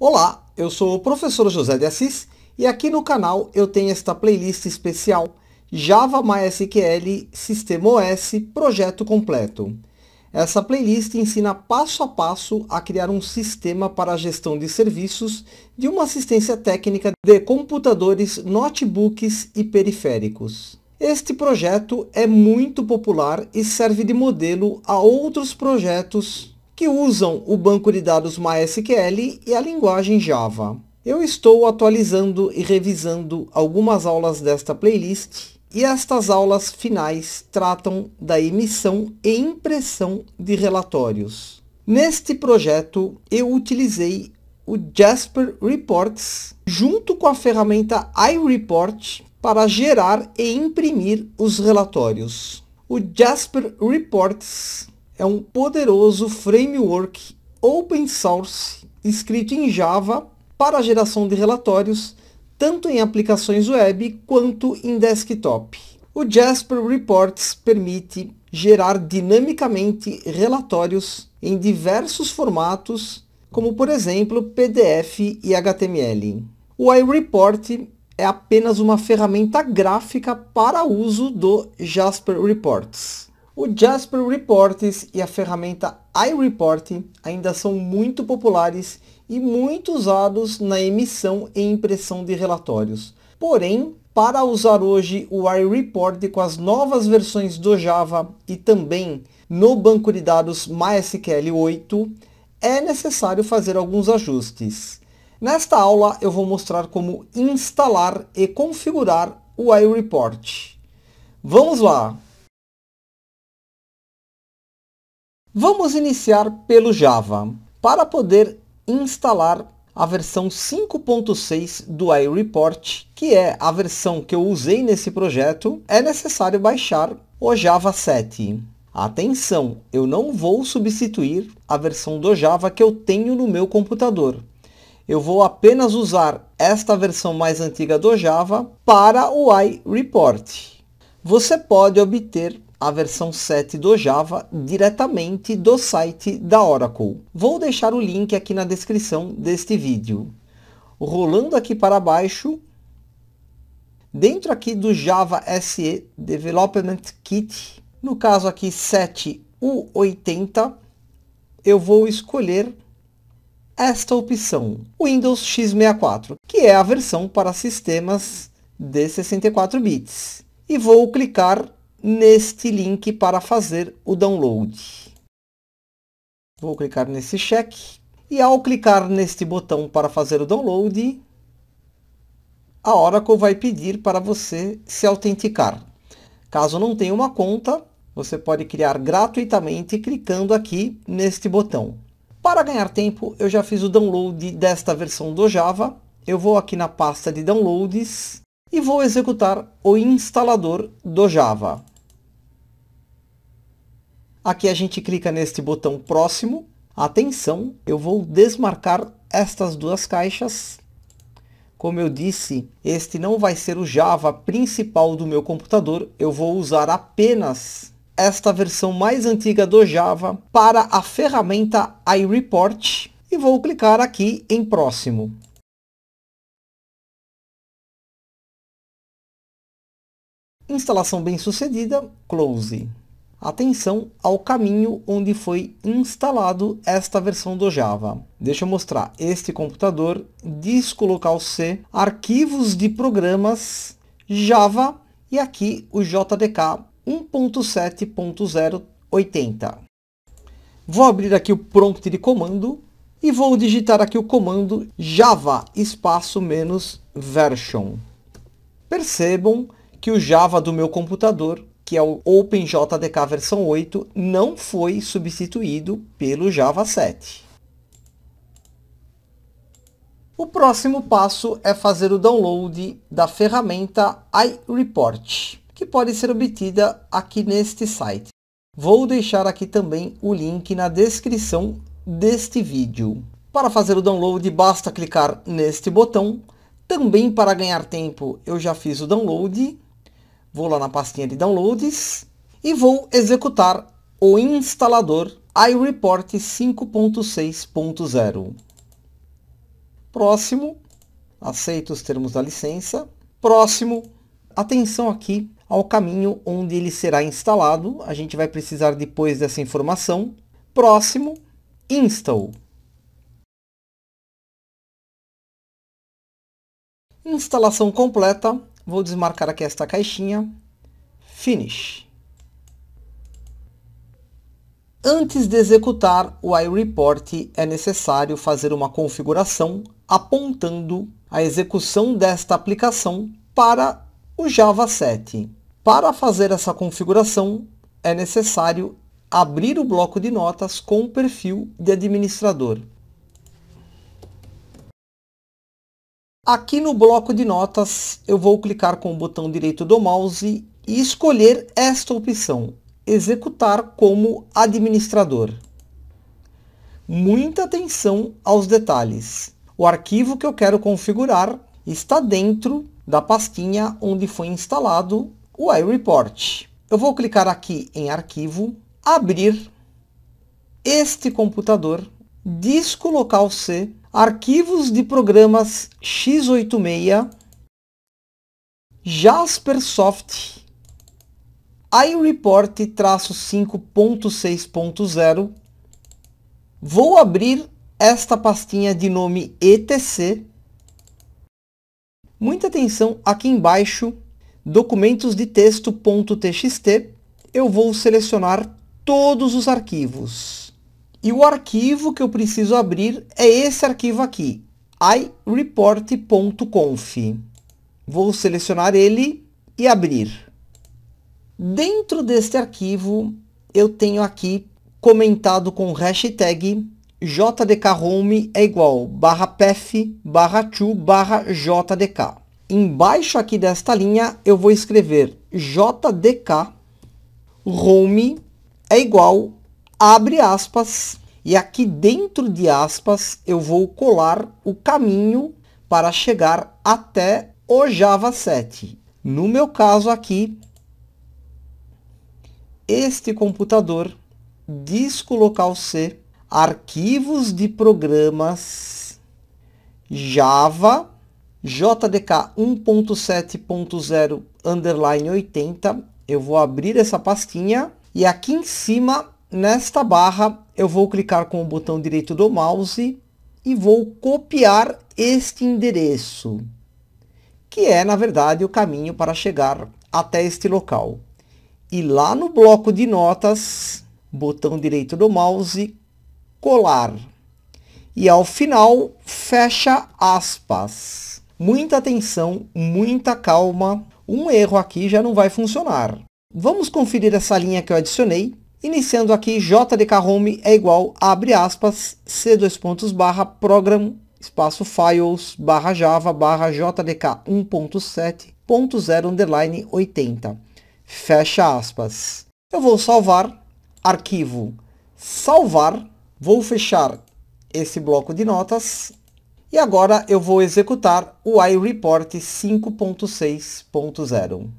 Olá, eu sou o professor José de Assis e aqui no canal eu tenho esta playlist especial Java MySQL Sistema OS Projeto Completo. Essa playlist ensina passo a passo a criar um sistema para a gestão de serviços de uma assistência técnica de computadores, notebooks e periféricos. Este projeto é muito popular e serve de modelo a outros projetos que usam o banco de dados MySQL e a linguagem Java. Eu estou atualizando e revisando algumas aulas desta playlist e estas aulas finais tratam da emissão e impressão de relatórios. Neste projeto, eu utilizei o Jasper Reports junto com a ferramenta iReport para gerar e imprimir os relatórios. O Jasper Reports é um poderoso framework open source escrito em Java para a geração de relatórios, tanto em aplicações web quanto em desktop. O Jasper Reports permite gerar dinamicamente relatórios em diversos formatos, como por exemplo PDF e HTML. O iReport é apenas uma ferramenta gráfica para uso do Jasper Reports. O Jasper Reports e a ferramenta iReport ainda são muito populares e muito usados na emissão e impressão de relatórios. Porém, para usar hoje o iReport com as novas versões do Java e também no banco de dados MySQL 8, é necessário fazer alguns ajustes. Nesta aula eu vou mostrar como instalar e configurar o iReport. Vamos lá! Vamos iniciar pelo Java. Para poder instalar a versão 5.6 do iReport, que é a versão que eu usei nesse projeto, é necessário baixar o Java 7. Atenção, eu não vou substituir a versão do Java que eu tenho no meu computador. Eu vou apenas usar esta versão mais antiga do Java para o iReport. Você pode obter a versão 7 do Java diretamente do site da Oracle. Vou deixar o link aqui na descrição deste vídeo. Rolando aqui para baixo, dentro aqui do Java SE Development Kit, no caso aqui 7U80, eu vou escolher esta opção, Windows X64, que é a versão para sistemas de 64 bits. E vou clicar neste link para fazer o download. Vou clicar nesse cheque e ao clicar neste botão para fazer o download, a Oracle vai pedir para você se autenticar. Caso não tenha uma conta, você pode criar gratuitamente clicando aqui neste botão. Para ganhar tempo, eu já fiz o download desta versão do Java. Eu vou aqui na pasta de downloads e vou executar o instalador do Java. Aqui a gente clica neste botão próximo. Atenção, eu vou desmarcar estas duas caixas. Como eu disse, este não vai ser o Java principal do meu computador. Eu vou usar apenas esta versão mais antiga do Java para a ferramenta iReport e vou clicar aqui em próximo. Instalação bem sucedida, close atenção ao caminho onde foi instalado esta versão do Java. Deixa eu mostrar este computador, disco local C, arquivos de programas, Java e aqui o JDK 1.7.080. Vou abrir aqui o prompt de comando e vou digitar aqui o comando java espaço menos version. Percebam que o Java do meu computador que é o OpenJDK versão 8, não foi substituído pelo Java 7. O próximo passo é fazer o download da ferramenta iReport, que pode ser obtida aqui neste site. Vou deixar aqui também o link na descrição deste vídeo. Para fazer o download, basta clicar neste botão. Também para ganhar tempo, eu já fiz o download Vou lá na pastinha de downloads e vou executar o instalador iReport 5.6.0. Próximo, aceito os termos da licença. Próximo, atenção aqui ao caminho onde ele será instalado. A gente vai precisar depois dessa informação. Próximo, install. Instalação completa. Vou desmarcar aqui esta caixinha. Finish. Antes de executar o iReport, é necessário fazer uma configuração apontando a execução desta aplicação para o Java 7. Para fazer essa configuração, é necessário abrir o bloco de notas com o perfil de administrador. Aqui no bloco de notas, eu vou clicar com o botão direito do mouse e escolher esta opção, executar como administrador. Muita atenção aos detalhes. O arquivo que eu quero configurar está dentro da pastinha onde foi instalado o iReport. Eu vou clicar aqui em arquivo, abrir este computador, descolocar o C arquivos de programas x86, Jaspersoft, iReport-5.6.0. Vou abrir esta pastinha de nome etc. Muita atenção aqui embaixo, documentos de texto.txt, eu vou selecionar todos os arquivos. E o arquivo que eu preciso abrir é esse arquivo aqui, ireport.conf. Vou selecionar ele e abrir. Dentro deste arquivo, eu tenho aqui comentado com hashtag jdkhome é igual barra pef barra to barra jdk. Embaixo aqui desta linha, eu vou escrever jdk home é igual abre aspas, e aqui dentro de aspas eu vou colar o caminho para chegar até o Java 7. No meu caso aqui, este computador, disco local C, arquivos de programas Java, JDK 1.7.0 underline 80. Eu vou abrir essa pastinha e aqui em cima Nesta barra, eu vou clicar com o botão direito do mouse e vou copiar este endereço, que é, na verdade, o caminho para chegar até este local. E lá no bloco de notas, botão direito do mouse, colar. E ao final, fecha aspas. Muita atenção, muita calma. Um erro aqui já não vai funcionar. Vamos conferir essa linha que eu adicionei Iniciando aqui, JDK Home é igual, abre aspas, c dois pontos, barra, program, espaço files, barra java, barra jdk 1.7.0, underline 80. Fecha aspas. Eu vou salvar, arquivo, salvar, vou fechar esse bloco de notas. E agora eu vou executar o iReport 5.6.0.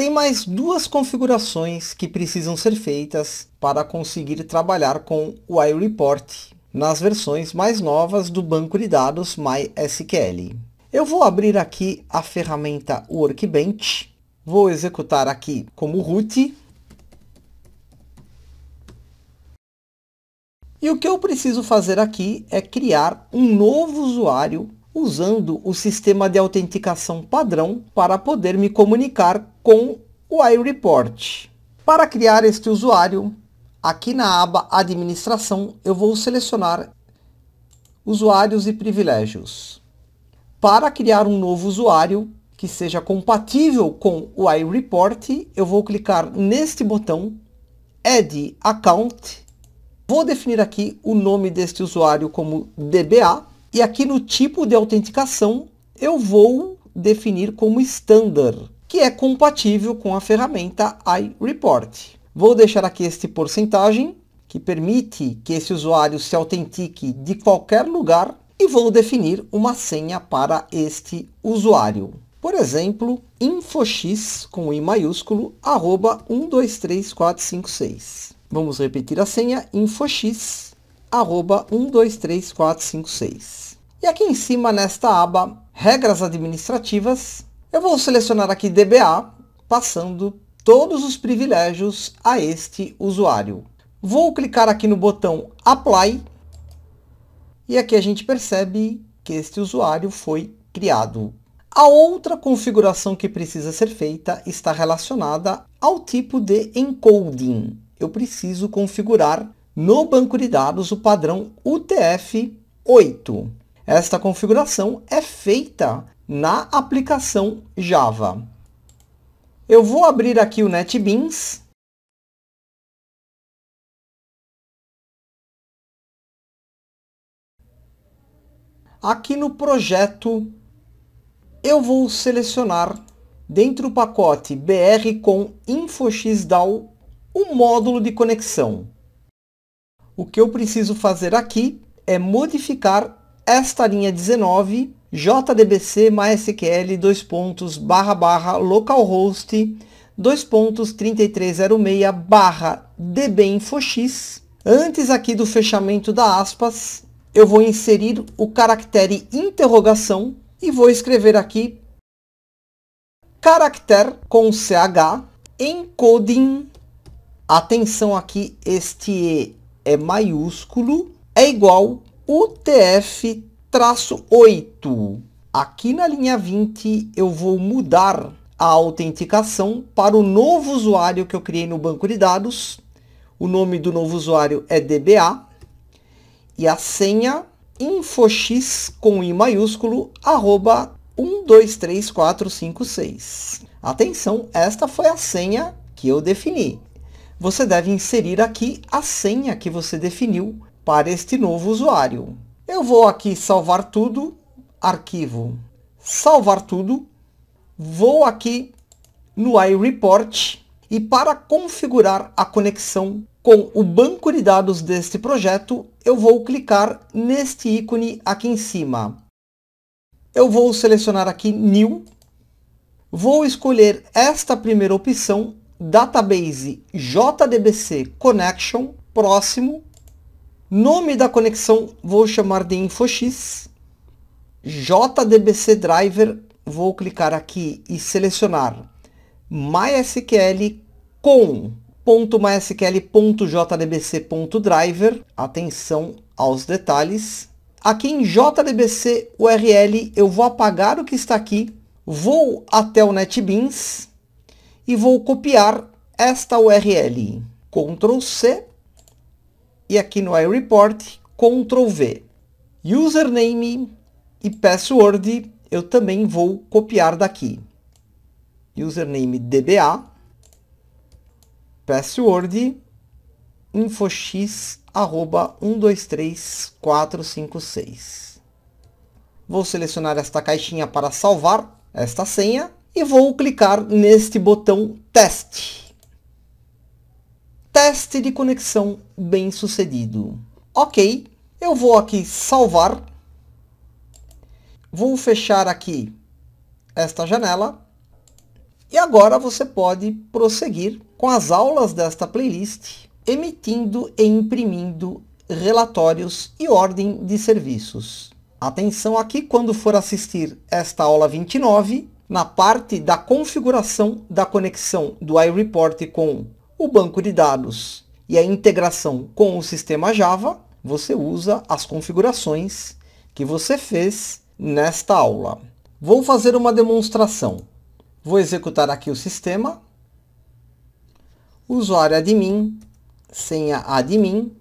Tem mais duas configurações que precisam ser feitas para conseguir trabalhar com o iReport nas versões mais novas do banco de dados MySQL. Eu vou abrir aqui a ferramenta Workbench, vou executar aqui como root, E o que eu preciso fazer aqui é criar um novo usuário usando o sistema de autenticação padrão para poder me comunicar com o iReport. Para criar este usuário, aqui na aba Administração, eu vou selecionar Usuários e Privilégios. Para criar um novo usuário que seja compatível com o iReport, eu vou clicar neste botão Add Account. Vou definir aqui o nome deste usuário como DBA e aqui no tipo de autenticação eu vou definir como Standard que é compatível com a ferramenta iReport. Vou deixar aqui este porcentagem, que permite que esse usuário se autentique de qualquer lugar, e vou definir uma senha para este usuário. Por exemplo, infox com i maiúsculo, arroba 123456. Vamos repetir a senha, infox, arroba 123456. E aqui em cima, nesta aba, regras administrativas, eu vou selecionar aqui DBA, passando todos os privilégios a este usuário. Vou clicar aqui no botão Apply e aqui a gente percebe que este usuário foi criado. A outra configuração que precisa ser feita está relacionada ao tipo de encoding. Eu preciso configurar no banco de dados o padrão UTF-8. Esta configuração é feita na aplicação Java. Eu vou abrir aqui o NetBeans. Aqui no projeto, eu vou selecionar dentro do pacote BR com InfoXDAO o módulo de conexão. O que eu preciso fazer aqui é modificar esta linha 19 jdbc mysql dois pontos barra barra localhost dois pontos 3306 barra dbinfox antes aqui do fechamento da aspas eu vou inserir o caractere interrogação e vou escrever aqui caractere com ch encoding atenção aqui este e é maiúsculo é igual utf traço 8. Aqui na linha 20, eu vou mudar a autenticação para o novo usuário que eu criei no banco de dados. O nome do novo usuário é DBA e a senha infox com i maiúsculo arroba 123456. Atenção, esta foi a senha que eu defini. Você deve inserir aqui a senha que você definiu para este novo usuário. Eu vou aqui salvar tudo, arquivo, salvar tudo. Vou aqui no iReport e para configurar a conexão com o banco de dados deste projeto, eu vou clicar neste ícone aqui em cima. Eu vou selecionar aqui New. Vou escolher esta primeira opção, Database JDBC Connection, próximo. Nome da conexão vou chamar de InfoX. JDBC Driver, vou clicar aqui e selecionar MySQL com .mysql.jdbc.driver. Atenção aos detalhes. Aqui em JDBC URL eu vou apagar o que está aqui, vou até o NetBeans e vou copiar esta URL. Ctrl C e aqui no iReport, Ctrl V. Username e password eu também vou copiar daqui. Username DBA, password infox arroba 123456. Vou selecionar esta caixinha para salvar esta senha e vou clicar neste botão teste teste de conexão bem sucedido. Ok, eu vou aqui salvar. Vou fechar aqui esta janela. E agora você pode prosseguir com as aulas desta playlist, emitindo e imprimindo relatórios e ordem de serviços. Atenção aqui quando for assistir esta aula 29, na parte da configuração da conexão do iReport com o banco de dados e a integração com o sistema Java, você usa as configurações que você fez nesta aula. Vou fazer uma demonstração. Vou executar aqui o sistema. Usuário admin, senha admin,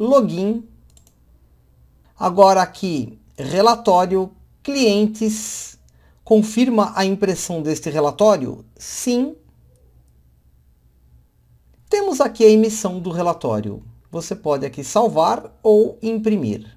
login. Agora aqui, relatório, clientes. Confirma a impressão deste relatório? Sim. Temos aqui a emissão do relatório. Você pode aqui salvar ou imprimir.